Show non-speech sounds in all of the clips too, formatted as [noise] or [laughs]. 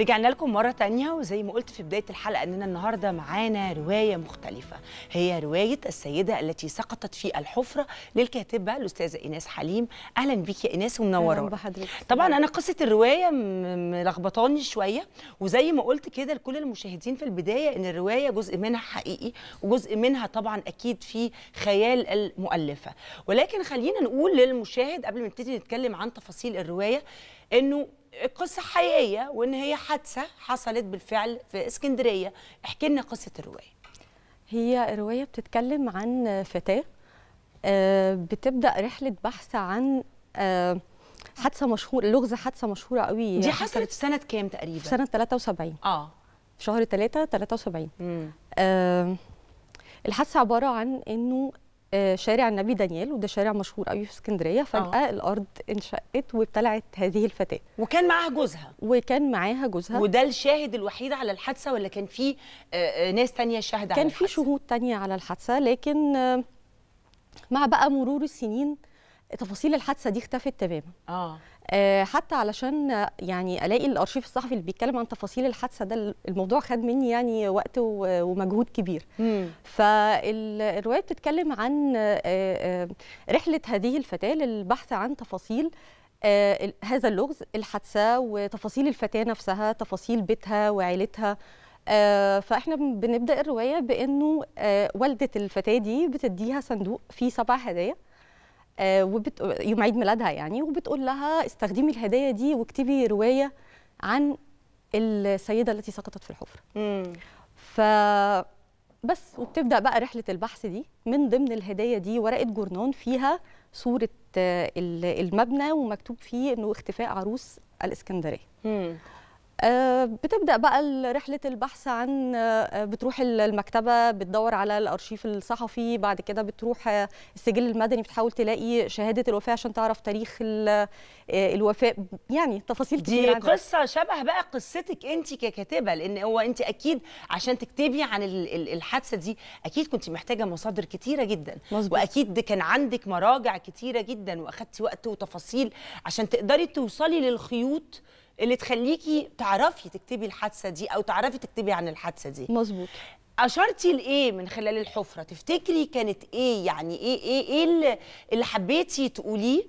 رجعنا لكم مرة تانية وزي ما قلت في بداية الحلقة أننا النهاردة معانا رواية مختلفة هي رواية السيدة التي سقطت في الحفرة للكاتبة الأستاذة إيناس حليم أهلا بيك يا إيناس ومنورة طبعا أنا قصة الرواية ملخبطاني شوية وزي ما قلت كده لكل المشاهدين في البداية أن الرواية جزء منها حقيقي وجزء منها طبعا أكيد في خيال المؤلفة ولكن خلينا نقول للمشاهد قبل ما نبتدي نتكلم عن تفاصيل الرواية أنه قصة حقيقية وإن هي حادثة حصلت بالفعل في اسكندرية احكي لنا قصة الرواية هي رواية بتتكلم عن فتاة آه، بتبدأ رحلة بحث عن آه، حادثة مشهورة لغز حادثة مشهورة قوي دي يعني حصلت في سنة كام تقريبا؟ في سنة 73 اه في شهر 3 73 امم الحادثة عبارة عن إنه آه، شارع النبي دانيال وده شارع مشهور قوي في اسكندريه آه. فجاه أوه. الارض انشقت وابتلعت هذه الفتاه وكان معاها جوزها وكان معاها جوزها وده الشاهد الوحيد على الحادثه ولا كان في آه، ناس تانية شاهده كان في شهود تانية على الحادثه لكن مع بقى مرور السنين تفاصيل الحادثه دي اختفت تماما اه آه، حتى علشان يعني الاقي الارشيف الصحفي اللي بيتكلم عن تفاصيل الحادثه ده الموضوع خد مني يعني وقت ومجهود كبير مم. فالروايه بتتكلم عن آه، آه، رحله هذه الفتاه للبحث عن تفاصيل هذا اللغز الحادثه وتفاصيل الفتاه نفسها تفاصيل بيتها وعيلتها فاحنا بنبدا الروايه بانه والده الفتاه دي بتديها صندوق فيه سبع هدايا آه، وبت... يوم عيد ميلادها يعني وبتقول لها استخدمي الهدايا دي واكتبي روايه عن السيده التي سقطت في الحفره. ف بس وبتبدا بقى رحله البحث دي من ضمن الهدايا دي ورقه جورنان فيها صوره آه، المبنى ومكتوب فيه انه اختفاء عروس الاسكندريه. مم. آه، بتبدا بقى رحله البحث عن آه، بتروح المكتبه بتدور على الارشيف الصحفي بعد كده بتروح آه، السجل المدني بتحاول تلاقي شهاده الوفاه عشان تعرف تاريخ الوفاه يعني تفاصيل دي كتير دي قصه شبه بقى قصتك انت ككاتبه لان هو انت اكيد عشان تكتبي عن الحادثه دي اكيد كنت محتاجه مصادر كتيره جدا مزبوط. واكيد كان عندك مراجع كتيره جدا واخدتي وقت وتفاصيل عشان تقدري توصلي للخيوط اللي تخليكي تعرفي تكتبي الحادثه دي او تعرفي تكتبي عن الحادثه دي مظبوط اشرتي لايه من خلال الحفره تفتكري كانت ايه يعني ايه ايه ايه اللي حبيتي تقوليه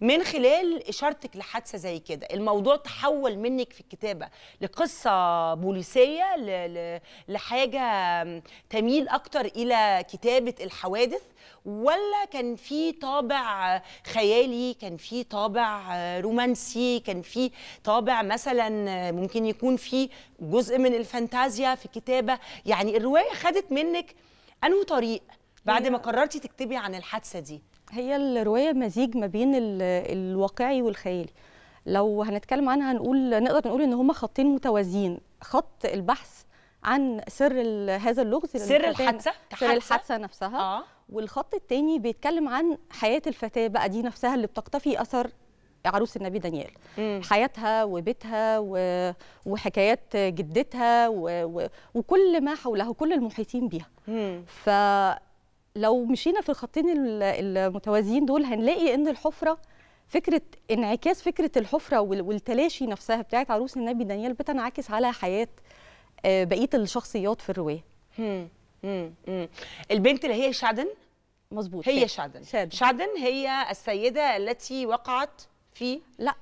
من خلال اشارتك لحادثه زي كده الموضوع تحول منك في الكتابه لقصه بوليسيه لحاجه تميل اكتر الى كتابه الحوادث ولا كان في طابع خيالي كان في طابع رومانسي كان في طابع مثلا ممكن يكون في جزء من الفانتازيا في الكتابه يعني الروايه خدت منك انه طريق بعد ما قررتي تكتبي عن الحادثه دي هي الروايه مزيج ما بين الواقعي والخيالي لو هنتكلم عنها هنقول نقدر نقول ان هما خطين متوازيين خط البحث عن سر هذا اللغز سر الحادثه سر الحادثه نفسها آه. والخط الثاني بيتكلم عن حياه الفتاه بقى دي نفسها اللي بتقتفي اثر عروس النبي دانيال مم. حياتها وبيتها و... وحكايات جدتها و... و... وكل ما حولها وكل المحيطين بيها مم. ف لو مشينا في الخطين المتوازيين دول هنلاقي ان الحفره فكره انعكاس فكره الحفره والتلاشي نفسها بتاعت عروس النبي دانيال بتنعكس على حياه آه، بقيه الشخصيات في الروايه البنت اللي هي شعدن مظبوط هي شعدن شعدن, هي السيده التي وقعت في لا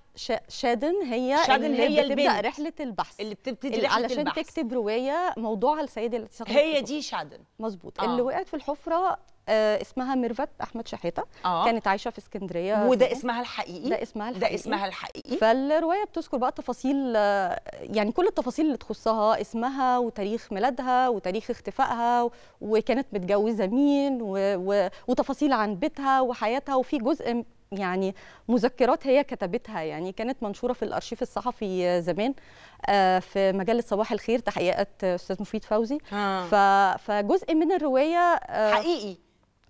شادن هي شادن اللي هي بتبدا رحله البحث اللي بتبتدي اللي علشان البحث تكتب روايه موضوعها السيده اللي هي دي شادن مظبوط آه. اللي وقعت في الحفره آه اسمها ميرفت احمد شحيطه آه. كانت عايشه في اسكندريه وده اسمها الحقيقي ده اسمها الحقيقي ده اسمها الحقيقي فالروايه بتذكر بقى تفاصيل آه، يعني كل التفاصيل اللي تخصها اسمها وتاريخ ميلادها وتاريخ اختفائها وكانت متجوزه مين و... و... وتفاصيل عن بيتها وحياتها وفي جزء يعني مذكرات هي كتبتها يعني كانت منشوره في الارشيف الصحفي زمان آه، في مجله صباح الخير تحقيقات استاذ مفيد فوزي آه. فجزء من الروايه آه، حقيقي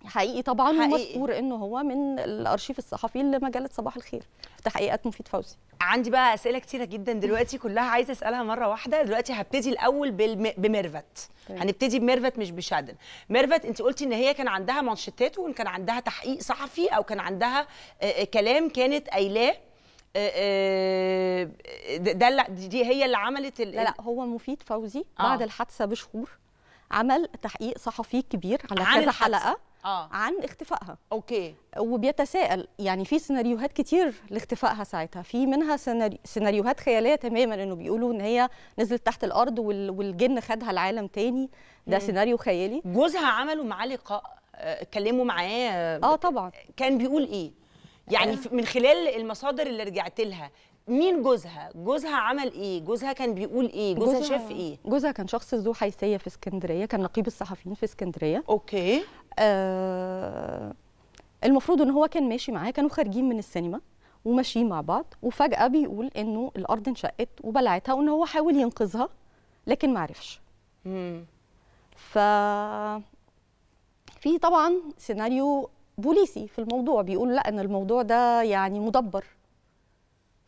حقيقي طبعا ومذكور انه هو من الارشيف الصحفي لمجله صباح الخير تحقيقات مفيد فوزي عندي بقى اسئله كتيره جدا دلوقتي كلها عايزه اسالها مره واحده دلوقتي هبتدي الاول بميرفت هنبتدي بميرفت مش بشادن ميرفت انت قلتي ان هي كان عندها مانشيتات وان كان عندها تحقيق صحفي او كان عندها آه، آه، كلام كانت قايلاه آه، ده دي هي اللي عملت لا لا هو مفيد فوزي بعد آه. الحادثه بشهور عمل تحقيق صحفي كبير على كذا حلقه آه. عن اختفائها اوكي وبيتساءل يعني في سيناريوهات كتير لاختفائها ساعتها في منها سيناريوهات خياليه تماما انه بيقولوا ان هي نزلت تحت الارض والجن خدها العالم تاني ده مم. سيناريو خيالي جوزها عملوا معاه لقاء آه، اتكلموا معاه اه طبعا كان بيقول ايه يعني آه. من خلال المصادر اللي رجعت لها مين جوزها؟ جوزها عمل ايه؟ جوزها كان بيقول ايه؟ جوزها, جوزها شاف ايه؟ جوزها كان شخص ذو حيثيه في اسكندريه، كان نقيب الصحفيين في اسكندريه. اوكي. آه، المفروض ان هو كان ماشي معاه كانوا خارجين من السينما وماشيين مع بعض وفجاه بيقول انه الارض انشقت وبلعتها وان هو حاول ينقذها لكن ما عرفش ف في طبعا سيناريو بوليسي في الموضوع بيقول لا ان الموضوع ده يعني مدبر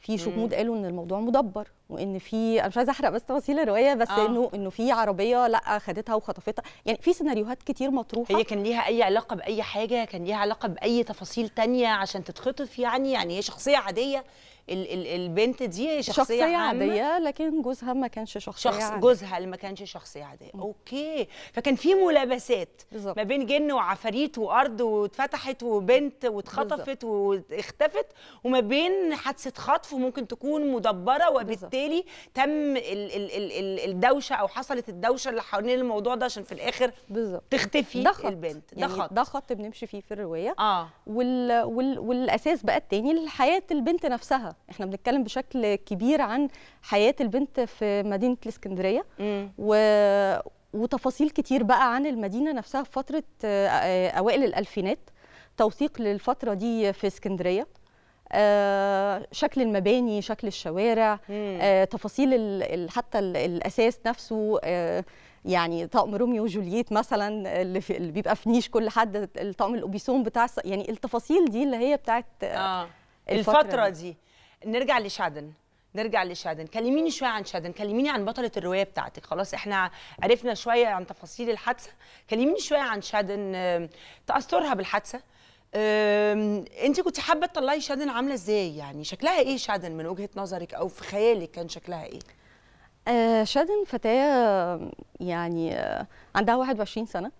في شهود قالوا ان الموضوع مدبر وان في انا مش عايزه احرق بس تفاصيل الروايه بس آه. انه انه في عربيه لا خدتها وخطفتها يعني في سيناريوهات كتير مطروحه هي كان ليها اي علاقه باي حاجه كان ليها علاقه باي تفاصيل تانية عشان تتخطف يعني يعني هي شخصيه عاديه البنت دي شخصيه, شخصية عاديه لكن جوزها ما كانش شخصيه شخص عادية. جوزها اللي ما كانش شخصيه عاديه م. اوكي فكان في ملابسات بالزبط. ما بين جن وعفاريت وارض واتفتحت وبنت واتخطفت واختفت وما بين حادثه خطف وممكن تكون مدبره وبالتالي بالزبط. تم ال ال ال ال الدوشه او حصلت الدوشه اللي حوالين الموضوع ده عشان في الاخر بالزبط. تختفي ده خط. البنت ده يعني خط ده خط بنمشي فيه في الروايه اه وال وال والاساس بقى التاني لحياه البنت نفسها احنا بنتكلم بشكل كبير عن حياه البنت في مدينه الاسكندريه و... وتفاصيل كتير بقى عن المدينه نفسها في فتره آه، اوائل الالفينات توثيق للفتره دي في اسكندريه آه، شكل المباني شكل الشوارع آه، تفاصيل الـ حتى الـ الاساس نفسه آه، يعني طقم روميو وجولييت مثلا اللي, في اللي بيبقى في نيش كل حد الطقم الأوبيسون بتاع يعني التفاصيل دي اللي هي بتاعت آه. آه، الفترة, الفترة دي, دي. نرجع لشادن نرجع لشادن كلميني شويه عن شادن كلميني عن بطله الروايه بتاعتك خلاص احنا عرفنا شويه عن تفاصيل الحادثه كلميني شويه عن شادن تاثرها بالحادثه انت كنت حابه تطلعي شادن عامله ازاي يعني شكلها ايه شادن من وجهه نظرك او في خيالك كان شكلها ايه آه شادن فتاه يعني آه، عندها 21 سنه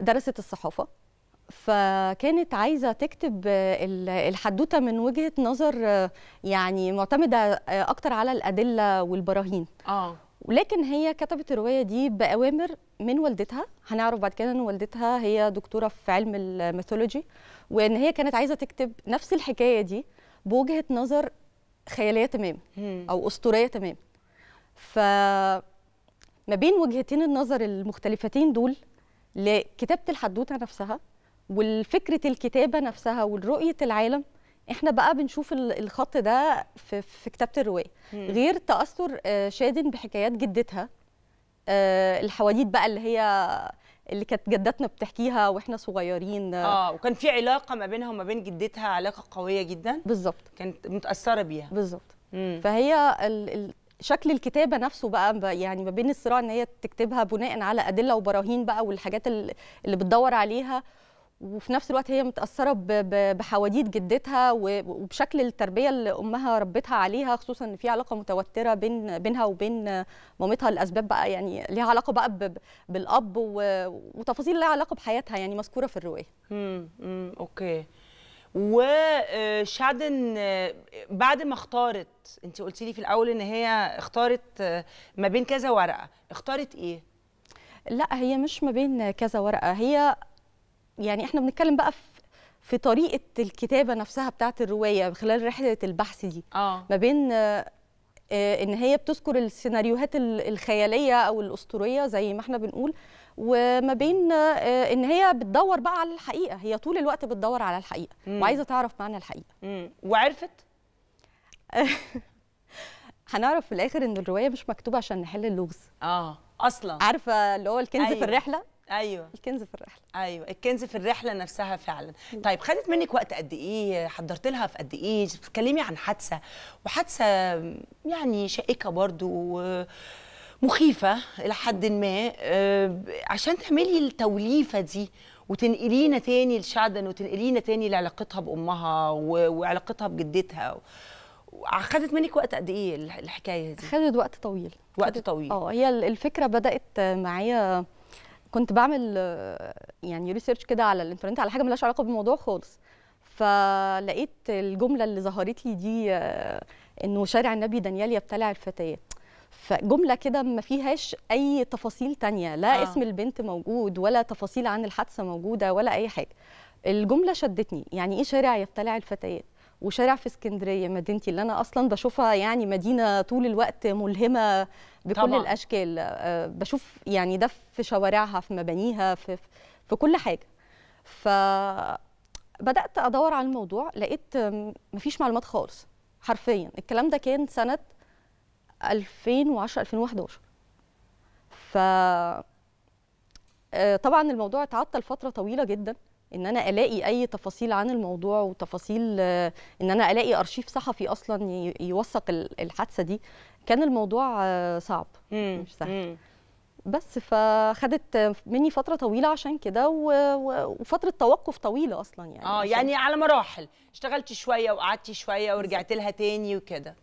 درست الصحافه فكانت عايزه تكتب الحدوته من وجهه نظر يعني معتمده اكتر على الادله والبراهين اه ولكن هي كتبت الروايه دي باوامر من والدتها هنعرف بعد كده ان والدتها هي دكتوره في علم الميثولوجي وان هي كانت عايزه تكتب نفس الحكايه دي بوجهه نظر خياليه تمام او اسطوريه تمام ف ما بين وجهتين النظر المختلفتين دول لكتابه الحدوته نفسها والفكرة الكتابة نفسها ورؤية العالم احنا بقى بنشوف الخط ده في, في كتابة الرواية غير تأثر آه، شادن بحكايات جدتها آه، الحواديت بقى اللي هي اللي كانت جدتنا بتحكيها واحنا صغيرين اه وكان في علاقه ما بينها وما بين جدتها علاقه قويه جدا بالظبط كانت متاثره بيها بالظبط فهي شكل الكتابه نفسه بقى يعني ما بين الصراع ان هي تكتبها بناء على ادله وبراهين بقى والحاجات اللي بتدور عليها وفي نفس الوقت هي متاثره بحواديت جدتها وبشكل التربيه اللي امها ربتها عليها خصوصا ان في علاقه متوتره بين بينها وبين مامتها لأسباب بقى يعني ليها علاقه بقى بالاب وتفاصيل ليها علاقه بحياتها يعني مذكوره في الروايه امم اوكي وشادن آه، آه، بعد ما اختارت انت قلت لي في الاول ان هي اختارت آه، ما بين كذا ورقه اختارت ايه لا هي مش ما بين كذا ورقه هي يعني احنا بنتكلم بقى في في طريقه الكتابه نفسها بتاعه الروايه خلال رحله البحث دي آه. ما بين آه، ان هي بتذكر السيناريوهات الخياليه او الاسطوريه زي ما احنا بنقول وما بين آه، ان هي بتدور بقى على الحقيقه هي طول الوقت بتدور على الحقيقه مم. وعايزه تعرف معنى الحقيقه مم. وعرفت [laughs] هنعرف في الاخر ان الروايه مش مكتوبه عشان نحل اللغز اه اصلا عارفه اللي هو الكنز أيوة. في الرحله ايوه الكنز في الرحله ايوه الكنز في الرحله نفسها فعلا طيب خدت منك وقت قد ايه حضرت لها في قد ايه بتتكلمي عن حادثه وحادثه يعني شائكه برضو مخيفه الى حد ما آه، عشان تعملي التوليفه دي وتنقلينا تاني لشعدن وتنقلينا تاني لعلاقتها بامها وعلاقتها بجدتها خدت منك وقت قد ايه الحكايه دي خدت وقت طويل وقت طويل اه هي الفكره بدات معايا كنت بعمل يعني ريسيرش كده على الانترنت على حاجه ملهاش علاقه بالموضوع خالص فلقيت الجمله اللي ظهرت لي دي انه شارع النبي دانيال يبتلع الفتيات فجمله كده ما فيهاش اي تفاصيل تانية لا آه. اسم البنت موجود ولا تفاصيل عن الحادثه موجوده ولا اي حاجه الجمله شدتني يعني ايه شارع يبتلع الفتيات وشارع في اسكندريه مدينتي اللي انا اصلا بشوفها يعني مدينه طول الوقت ملهمه بكل طبعا. الاشكال آه، بشوف يعني ده في شوارعها في مبانيها في في كل حاجه ف بدات ادور على الموضوع لقيت مفيش معلومات خالص حرفيا الكلام ده كان سنه 2010 2011 ف آه، طبعا الموضوع اتعطل فتره طويله جدا ان انا الاقي اي تفاصيل عن الموضوع وتفاصيل آه، ان انا الاقي ارشيف صحفي اصلا يوثق الحادثه دي كان الموضوع آه، صعب مش سهل بس فخدت مني فتره طويله عشان كده وفتره توقف طويله اصلا يعني اه يعني على مراحل اشتغلتي شويه وقعدتي شويه ورجعت لها تاني وكده